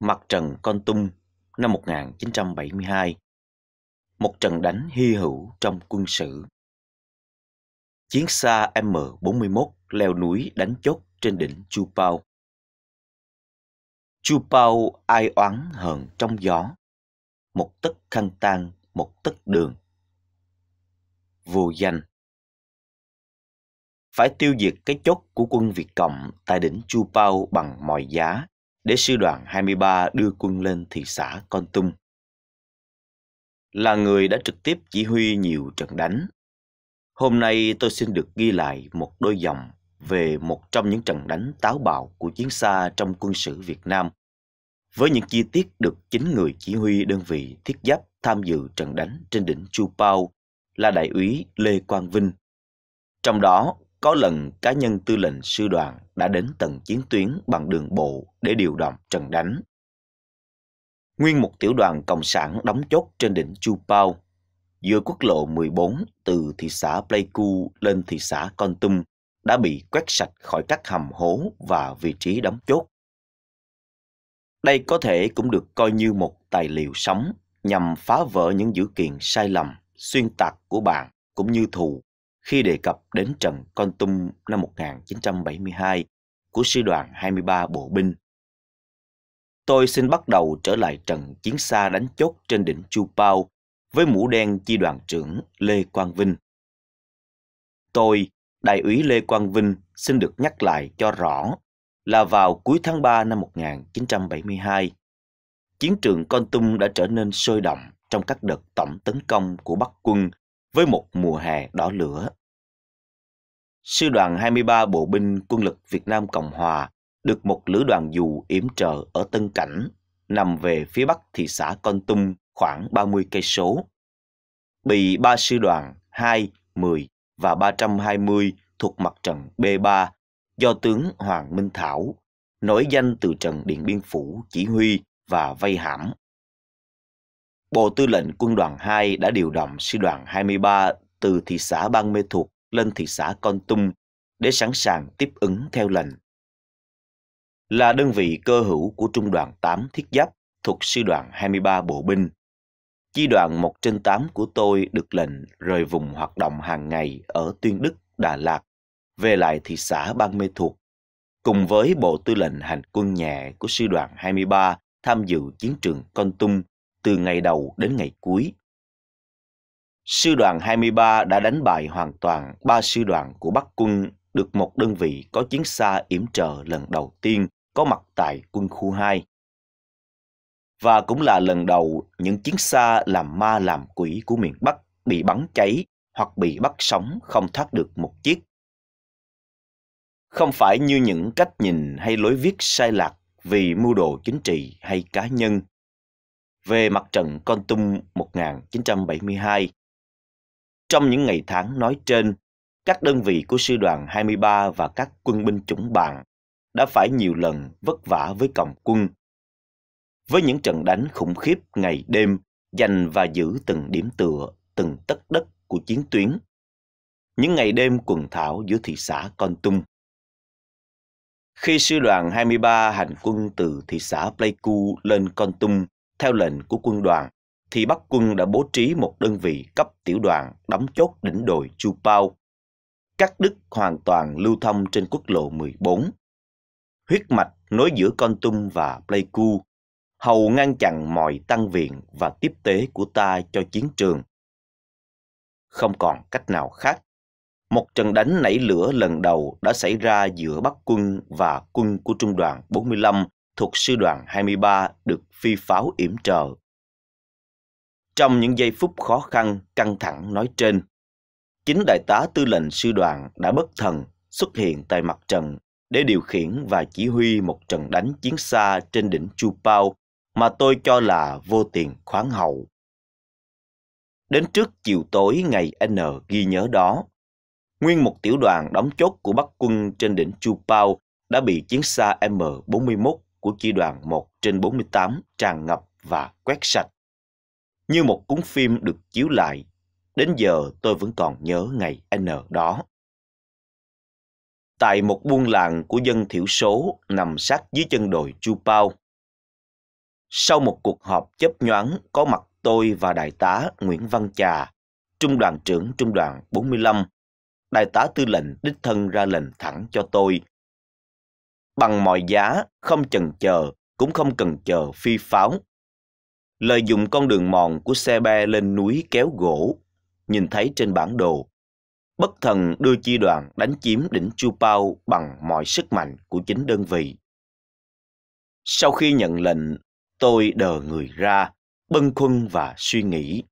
Mặt trận Con Tum năm 1972, một trận đánh hy hữu trong quân sự. Chiến xa M41 leo núi đánh chốt trên đỉnh Chu Pao. Chu Pao ai oán hờn trong gió, một tấc khăn tan, một tấc đường. Vô danh phải tiêu diệt cái chốt của quân Việt Cộng tại đỉnh Chu Pao bằng mọi giá để sư đoàn 23 đưa quân lên thị xã Con Tum. Là người đã trực tiếp chỉ huy nhiều trận đánh. Hôm nay tôi xin được ghi lại một đôi dòng về một trong những trận đánh táo bạo của chiến xa trong quân sự Việt Nam, với những chi tiết được chính người chỉ huy đơn vị thiết giáp tham dự trận đánh trên đỉnh Chu Pao là đại úy Lê Quang Vinh. Trong đó có lần cá nhân tư lệnh sư đoàn đã đến tận chiến tuyến bằng đường bộ để điều động trận đánh. Nguyên một tiểu đoàn Cộng sản đóng chốt trên đỉnh Chu Pao, giữa quốc lộ 14 từ thị xã Pleiku lên thị xã Con Tum đã bị quét sạch khỏi các hầm hố và vị trí đóng chốt. Đây có thể cũng được coi như một tài liệu sống nhằm phá vỡ những dữ kiện sai lầm, xuyên tạc của bạn cũng như thù khi đề cập đến trận Con Tum năm 1972 của sư đoàn 23 bộ binh. Tôi xin bắt đầu trở lại trận chiến xa đánh chốt trên đỉnh Chu Pao với mũ đen chi đoàn trưởng Lê Quang Vinh. Tôi, Đại úy Lê Quang Vinh xin được nhắc lại cho rõ là vào cuối tháng 3 năm 1972, chiến trường Con Tum đã trở nên sôi động trong các đợt tổng tấn công của Bắc quân với một mùa hè đỏ lửa sư đoàn 23 bộ binh quân lực Việt Nam Cộng Hòa được một lữ đoàn dù yểm trợ ở Tân Cảnh, nằm về phía bắc thị xã Con Tum khoảng 30 cây số. Bị ba sư đoàn 2, 10 và 320 thuộc mặt trận B3 do tướng Hoàng Minh Thảo nổi danh từ trận Điện Biên Phủ chỉ huy và vây hãm. Bộ Tư lệnh Quân đoàn 2 đã điều động sư đoàn 23 từ thị xã Ban Mê Thuộc lên thị xã Con Tum để sẵn sàng tiếp ứng theo lệnh. Là đơn vị cơ hữu của Trung đoàn 8 Thiết Giáp thuộc Sư đoàn 23 Bộ binh. Chi đoàn 1 trên 8 của tôi được lệnh rời vùng hoạt động hàng ngày ở Tuyên Đức, Đà Lạt, về lại thị xã Ban Mê Thuộc, cùng với Bộ Tư lệnh Hành quân nhẹ của Sư đoàn 23 tham dự chiến trường Con Tum từ ngày đầu đến ngày cuối Sư đoàn 23 đã đánh bại hoàn toàn ba sư đoàn của Bắc quân được một đơn vị có chiến xa yểm trợ lần đầu tiên có mặt tại quân khu 2. Và cũng là lần đầu những chiến xa làm ma làm quỷ của miền Bắc bị bắn cháy hoặc bị bắt sống không thoát được một chiếc. Không phải như những cách nhìn hay lối viết sai lạc vì mưu đồ chính trị hay cá nhân. Về mặt trận Con Tum 1972, trong những ngày tháng nói trên, các đơn vị của sư đoàn 23 và các quân binh chủng bạn đã phải nhiều lần vất vả với còng quân. Với những trận đánh khủng khiếp ngày đêm, giành và giữ từng điểm tựa, từng tất đất của chiến tuyến. Những ngày đêm quần thảo giữa thị xã Con Tum. Khi sư đoàn 23 hành quân từ thị xã Pleiku lên Con Tum theo lệnh của quân đoàn, thì Bắc quân đã bố trí một đơn vị cấp tiểu đoàn đóng chốt đỉnh đồi Chu Pao. Các đức hoàn toàn lưu thông trên quốc lộ 14. Huyết mạch nối giữa Con Tum và Pleiku, hầu ngăn chặn mọi tăng viện và tiếp tế của ta cho chiến trường. Không còn cách nào khác. Một trận đánh nảy lửa lần đầu đã xảy ra giữa Bắc quân và quân của Trung đoàn 45 thuộc Sư đoàn 23 được phi pháo yểm trợ trong những giây phút khó khăn, căng thẳng nói trên, chính đại tá tư lệnh sư đoàn đã bất thần xuất hiện tại mặt trận để điều khiển và chỉ huy một trận đánh chiến xa trên đỉnh Chu Pao mà tôi cho là vô tiền khoáng hậu. Đến trước chiều tối ngày N ghi nhớ đó, nguyên một tiểu đoàn đóng chốt của Bắc quân trên đỉnh Chu Pao đã bị chiến xa M41 của chi đoàn 1 trên 48 tràn ngập và quét sạch như một cuốn phim được chiếu lại. Đến giờ tôi vẫn còn nhớ ngày N đó. Tại một buôn làng của dân thiểu số nằm sát dưới chân đồi Chu Pao. Sau một cuộc họp chấp nhoáng có mặt tôi và Đại tá Nguyễn Văn Trà, Trung đoàn trưởng Trung đoàn 45, Đại tá tư lệnh đích thân ra lệnh thẳng cho tôi. Bằng mọi giá, không chần chờ, cũng không cần chờ phi pháo lợi dụng con đường mòn của xe be lên núi kéo gỗ, nhìn thấy trên bản đồ. Bất thần đưa chi đoàn đánh chiếm đỉnh Chu Pao bằng mọi sức mạnh của chính đơn vị. Sau khi nhận lệnh, tôi đờ người ra, bâng khuâng và suy nghĩ.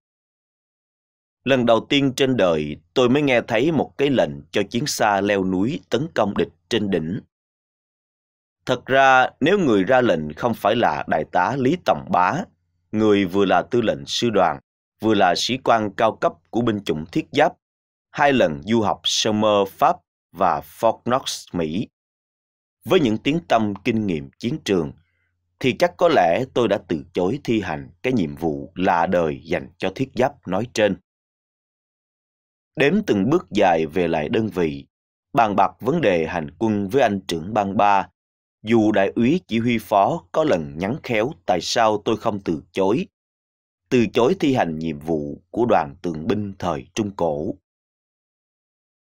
Lần đầu tiên trên đời, tôi mới nghe thấy một cái lệnh cho chiến xa leo núi tấn công địch trên đỉnh. Thật ra, nếu người ra lệnh không phải là đại tá Lý Tòng Bá người vừa là tư lệnh sư đoàn, vừa là sĩ quan cao cấp của binh chủng thiết giáp, hai lần du học Sommer Pháp và Fort Knox Mỹ. Với những tiếng tâm kinh nghiệm chiến trường, thì chắc có lẽ tôi đã từ chối thi hành cái nhiệm vụ là đời dành cho thiết giáp nói trên. Đếm từng bước dài về lại đơn vị, bàn bạc vấn đề hành quân với anh trưởng Bang ba dù đại úy chỉ huy phó có lần nhắn khéo tại sao tôi không từ chối. Từ chối thi hành nhiệm vụ của đoàn tượng binh thời Trung Cổ.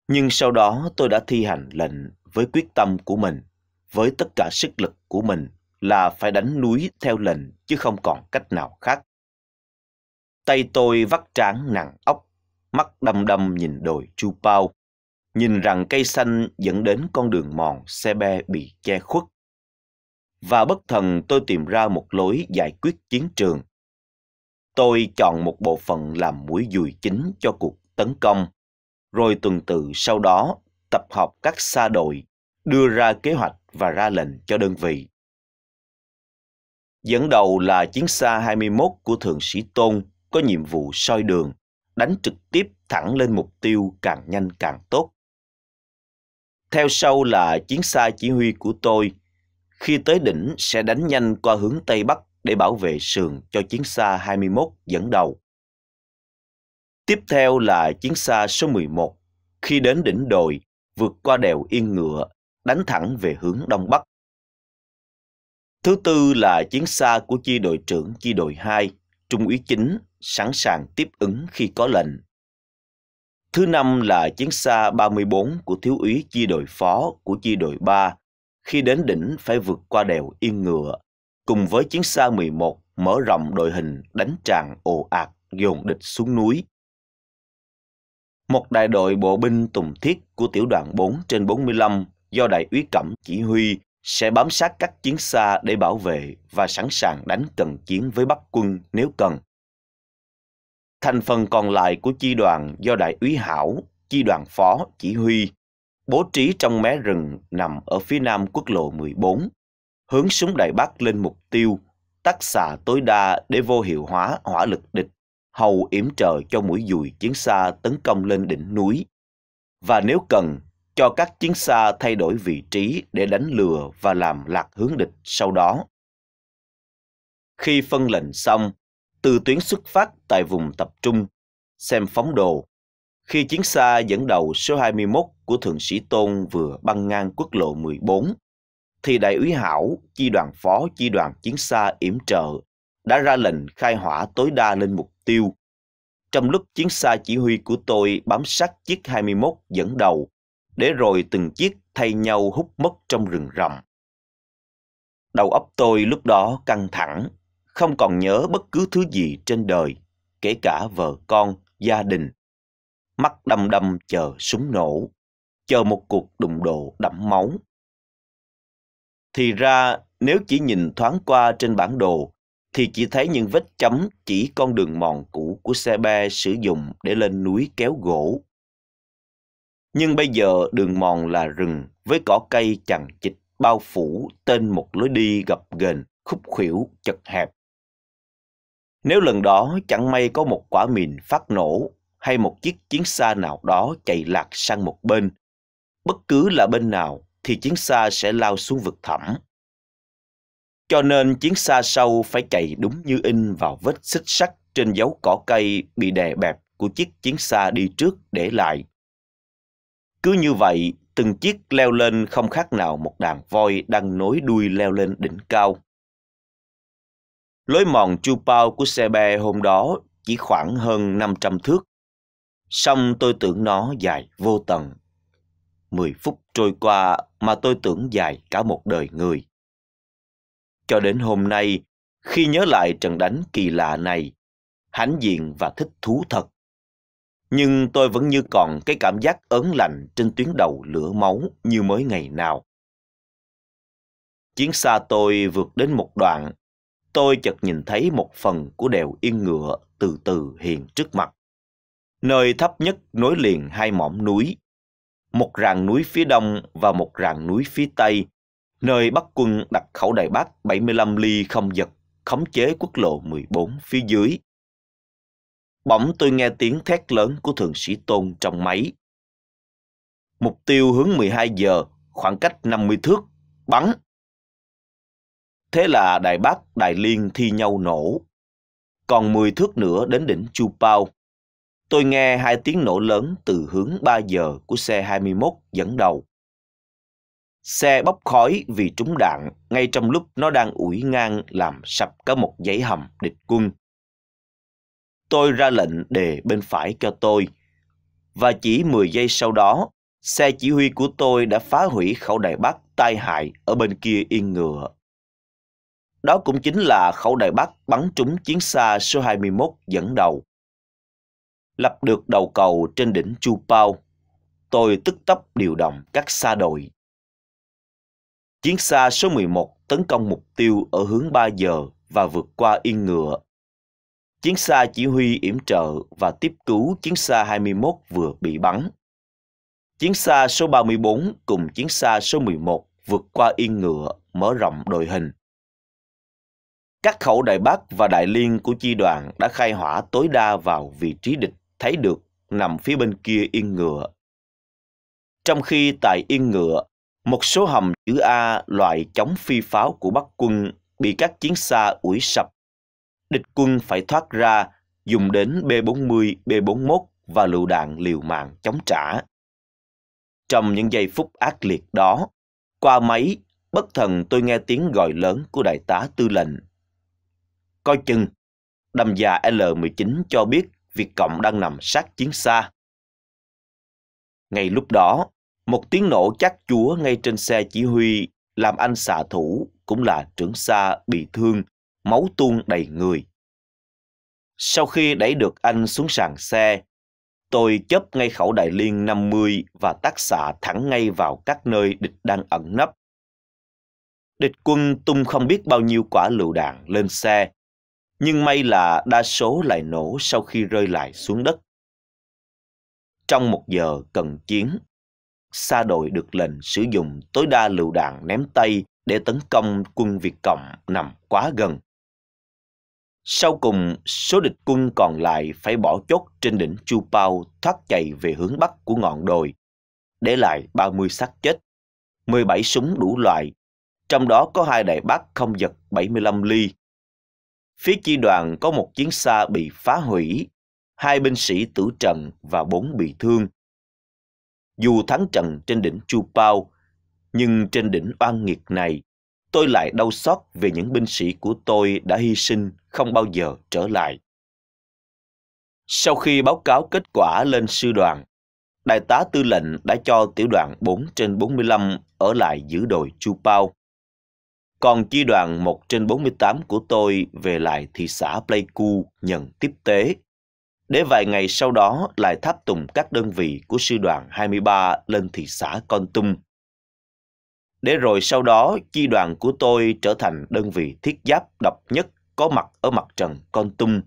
Nhưng sau đó tôi đã thi hành lệnh với quyết tâm của mình, với tất cả sức lực của mình là phải đánh núi theo lệnh chứ không còn cách nào khác. Tay tôi vắt tráng nặng ốc, mắt đăm đăm nhìn đồi Chu Pao, nhìn rằng cây xanh dẫn đến con đường mòn xe be bị che khuất và bất thần tôi tìm ra một lối giải quyết chiến trường. Tôi chọn một bộ phận làm mũi dùi chính cho cuộc tấn công, rồi tuần tự sau đó tập hợp các xa đội, đưa ra kế hoạch và ra lệnh cho đơn vị. Dẫn đầu là chiến xa 21 của Thượng sĩ Tôn có nhiệm vụ soi đường, đánh trực tiếp thẳng lên mục tiêu càng nhanh càng tốt. Theo sau là chiến xa chỉ huy của tôi khi tới đỉnh sẽ đánh nhanh qua hướng Tây Bắc để bảo vệ sườn cho chiến xa 21 dẫn đầu. Tiếp theo là chiến xa số 11. Khi đến đỉnh đồi, vượt qua đèo Yên Ngựa, đánh thẳng về hướng Đông Bắc. Thứ tư là chiến xa của chi đội trưởng chi đội 2, Trung úy chính, sẵn sàng tiếp ứng khi có lệnh. Thứ năm là chiến xa 34 của thiếu úy chi đội phó của chi đội 3, khi đến đỉnh phải vượt qua đèo Yên Ngựa, cùng với chiến xa 11 mở rộng đội hình đánh tràn ồ ạt dồn địch xuống núi. Một đại đội bộ binh Tùng Thiết của tiểu đoàn 4 trên 45 do đại úy Cẩm chỉ huy sẽ bám sát các chiến xa để bảo vệ và sẵn sàng đánh cần chiến với Bắc quân nếu cần. Thành phần còn lại của chi đoàn do đại úy Hảo, chi đoàn phó chỉ huy bố trí trong mé rừng nằm ở phía nam quốc lộ 14, hướng súng đại Bắc lên mục tiêu, tác xạ tối đa để vô hiệu hóa hỏa lực địch, hầu yểm trợ cho mũi dùi chiến xa tấn công lên đỉnh núi. Và nếu cần, cho các chiến xa thay đổi vị trí để đánh lừa và làm lạc hướng địch sau đó. Khi phân lệnh xong, từ tuyến xuất phát tại vùng tập trung, xem phóng đồ khi chiến xa dẫn đầu số 21 của Thượng sĩ Tôn vừa băng ngang quốc lộ 14, thì Đại úy Hảo, chi đoàn phó chi đoàn chiến xa yểm trợ, đã ra lệnh khai hỏa tối đa lên mục tiêu. Trong lúc chiến xa chỉ huy của tôi bám sát chiếc 21 dẫn đầu, để rồi từng chiếc thay nhau hút mất trong rừng rậm. Đầu óc tôi lúc đó căng thẳng, không còn nhớ bất cứ thứ gì trên đời, kể cả vợ con, gia đình mắt đăm đăm chờ súng nổ, chờ một cuộc đụng độ đẫm máu. Thì ra, nếu chỉ nhìn thoáng qua trên bản đồ, thì chỉ thấy những vết chấm chỉ con đường mòn cũ của xe be sử dụng để lên núi kéo gỗ. Nhưng bây giờ đường mòn là rừng, với cỏ cây chằng chịt bao phủ tên một lối đi gập ghềnh, khúc khuỷu, chật hẹp. Nếu lần đó chẳng may có một quả mìn phát nổ hay một chiếc chiến xa nào đó chạy lạc sang một bên. Bất cứ là bên nào thì chiến xa sẽ lao xuống vực thẳm. Cho nên chiến xa sau phải chạy đúng như in vào vết xích sắt trên dấu cỏ cây bị đè bẹp của chiếc chiến xa đi trước để lại. Cứ như vậy, từng chiếc leo lên không khác nào một đàn voi đang nối đuôi leo lên đỉnh cao. Lối mòn Chu Pao của xe bè hôm đó chỉ khoảng hơn 500 thước, song tôi tưởng nó dài vô tận. Mười phút trôi qua mà tôi tưởng dài cả một đời người. Cho đến hôm nay, khi nhớ lại trận đánh kỳ lạ này, hãnh diện và thích thú thật. Nhưng tôi vẫn như còn cái cảm giác ớn lạnh trên tuyến đầu lửa máu như mới ngày nào. Chiến xa tôi vượt đến một đoạn, tôi chợt nhìn thấy một phần của đèo yên ngựa từ từ hiện trước mặt nơi thấp nhất nối liền hai mỏm núi, một ràng núi phía đông và một ràng núi phía tây, nơi Bắc quân đặt khẩu Đài Bắc 75 ly không giật, khống chế quốc lộ 14 phía dưới. Bỗng tôi nghe tiếng thét lớn của thượng sĩ Tôn trong máy. Mục tiêu hướng 12 giờ, khoảng cách 50 thước, bắn. Thế là đại bác, đại Liên thi nhau nổ. Còn 10 thước nữa đến đỉnh Chu Pao, tôi nghe hai tiếng nổ lớn từ hướng 3 giờ của xe 21 dẫn đầu. Xe bốc khói vì trúng đạn ngay trong lúc nó đang ủi ngang làm sập cả một dãy hầm địch quân. Tôi ra lệnh đề bên phải cho tôi, và chỉ 10 giây sau đó, xe chỉ huy của tôi đã phá hủy khẩu đại bác tai hại ở bên kia yên ngựa. Đó cũng chính là khẩu đại bác bắn trúng chiến xa số 21 dẫn đầu. Lập được đầu cầu trên đỉnh Chu Pao, tôi tức tốc điều động các xa đội. Chiến xa số 11 tấn công mục tiêu ở hướng 3 giờ và vượt qua yên ngựa. Chiến xa chỉ huy yểm trợ và tiếp cứu chiến xa 21 vừa bị bắn. Chiến xa số 34 cùng chiến xa số 11 vượt qua yên ngựa mở rộng đội hình. Các khẩu Đại Bắc và Đại Liên của chi đoàn đã khai hỏa tối đa vào vị trí địch thấy được nằm phía bên kia yên ngựa. Trong khi tại yên ngựa, một số hầm chữ A loại chống phi pháo của Bắc quân bị các chiến xa ủi sập. Địch quân phải thoát ra, dùng đến B-40, B-41 và lựu đạn liều mạng chống trả. Trong những giây phút ác liệt đó, qua máy, bất thần tôi nghe tiếng gọi lớn của đại tá tư lệnh. Coi chừng, đâm già L-19 cho biết Việt Cộng đang nằm sát chiến xa. Ngay lúc đó, một tiếng nổ chát chúa ngay trên xe chỉ huy làm anh xạ thủ cũng là trưởng xa bị thương, máu tuôn đầy người. Sau khi đẩy được anh xuống sàn xe, tôi chớp ngay khẩu đại liên 50 và tác xạ thẳng ngay vào các nơi địch đang ẩn nấp. Địch quân tung không biết bao nhiêu quả lựu đạn lên xe, nhưng may là đa số lại nổ sau khi rơi lại xuống đất. Trong một giờ cần chiến, xa đội được lệnh sử dụng tối đa lựu đạn ném tay để tấn công quân Việt Cộng nằm quá gần. Sau cùng, số địch quân còn lại phải bỏ chốt trên đỉnh Chu Pao thoát chạy về hướng bắc của ngọn đồi, để lại 30 xác chết, 17 súng đủ loại, trong đó có hai đại bác không giật 75 ly, Phía chi đoàn có một chiến xa bị phá hủy, hai binh sĩ tử trận và bốn bị thương. Dù thắng trận trên đỉnh Chu Pao, nhưng trên đỉnh oan nghiệt này, tôi lại đau xót về những binh sĩ của tôi đã hy sinh không bao giờ trở lại. Sau khi báo cáo kết quả lên sư đoàn, Đại tá tư lệnh đã cho tiểu đoàn 4 trên 45 ở lại giữ đồi Chu Pao. Còn chi đoàn 1 trên 48 của tôi về lại thị xã Pleiku nhận tiếp tế. Để vài ngày sau đó lại tháp tùng các đơn vị của sư đoàn 23 lên thị xã Con Tum. Để rồi sau đó, chi đoàn của tôi trở thành đơn vị thiết giáp độc nhất có mặt ở mặt trận Con Tum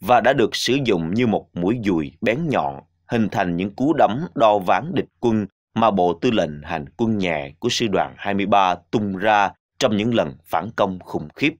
và đã được sử dụng như một mũi dùi bén nhọn hình thành những cú đấm đo ván địch quân mà Bộ Tư lệnh Hành quân nhẹ của Sư đoàn 23 tung ra trong những lần phản công khủng khiếp